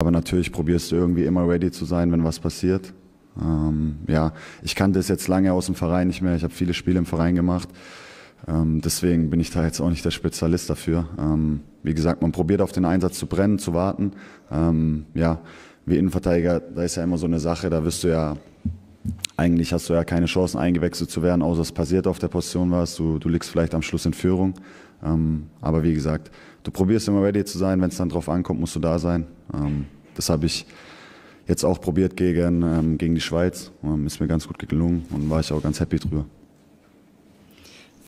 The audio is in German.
Aber natürlich probierst du irgendwie immer ready zu sein, wenn was passiert. Ähm, ja, ich kannte es jetzt lange aus dem Verein nicht mehr. Ich habe viele Spiele im Verein gemacht. Ähm, deswegen bin ich da jetzt auch nicht der Spezialist dafür. Ähm, wie gesagt, man probiert auf den Einsatz zu brennen, zu warten. Ähm, ja, wie Innenverteidiger, da ist ja immer so eine Sache, da wirst du ja, eigentlich hast du ja keine Chancen eingewechselt zu werden, außer es passiert auf der Position was. Du, du liegst vielleicht am Schluss in Führung. Ähm, aber wie gesagt, du probierst immer ready zu sein. Wenn es dann drauf ankommt, musst du da sein. Ähm, das habe ich jetzt auch probiert gegen, ähm, gegen die Schweiz. Ähm, ist mir ganz gut gelungen und war ich auch ganz happy drüber.